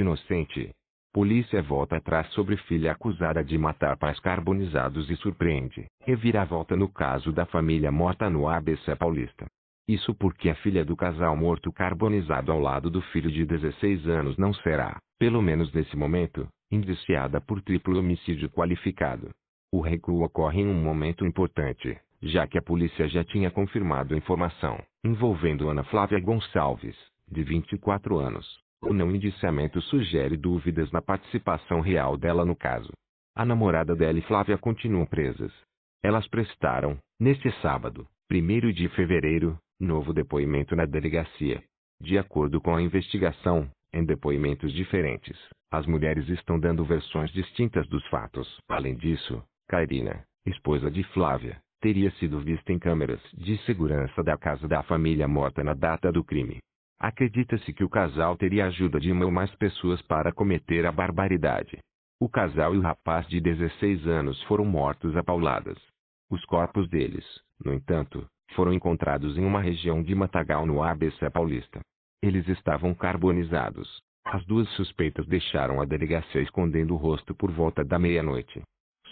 Inocente. Polícia volta atrás sobre filha acusada de matar pais carbonizados e surpreende. Reviravolta no caso da família morta no ABC paulista. Isso porque a filha do casal morto carbonizado ao lado do filho de 16 anos não será, pelo menos nesse momento, indiciada por triplo homicídio qualificado. O recuo ocorre em um momento importante, já que a polícia já tinha confirmado a informação envolvendo Ana Flávia Gonçalves, de 24 anos, o não indiciamento sugere dúvidas na participação real dela no caso. A namorada dela e Flávia continuam presas. Elas prestaram, neste sábado, 1 de fevereiro, novo depoimento na delegacia. De acordo com a investigação, em depoimentos diferentes, as mulheres estão dando versões distintas dos fatos. Além disso, Karina, esposa de Flávia, teria sido vista em câmeras de segurança da casa da família morta na data do crime. Acredita-se que o casal teria ajuda de uma ou mais pessoas para cometer a barbaridade. O casal e o rapaz de 16 anos foram mortos a pauladas. Os corpos deles, no entanto, foram encontrados em uma região de matagal no ABC paulista. Eles estavam carbonizados. As duas suspeitas deixaram a delegacia escondendo o rosto por volta da meia-noite.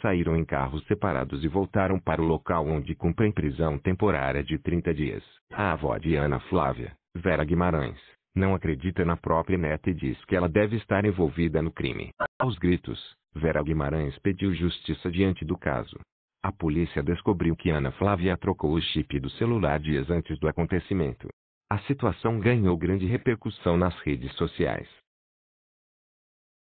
Saíram em carros separados e voltaram para o local onde cumprem prisão temporária de 30 dias. A avó de Ana Flávia, Vera Guimarães, não acredita na própria neta e diz que ela deve estar envolvida no crime. Aos gritos, Vera Guimarães pediu justiça diante do caso. A polícia descobriu que Ana Flávia trocou o chip do celular dias antes do acontecimento. A situação ganhou grande repercussão nas redes sociais.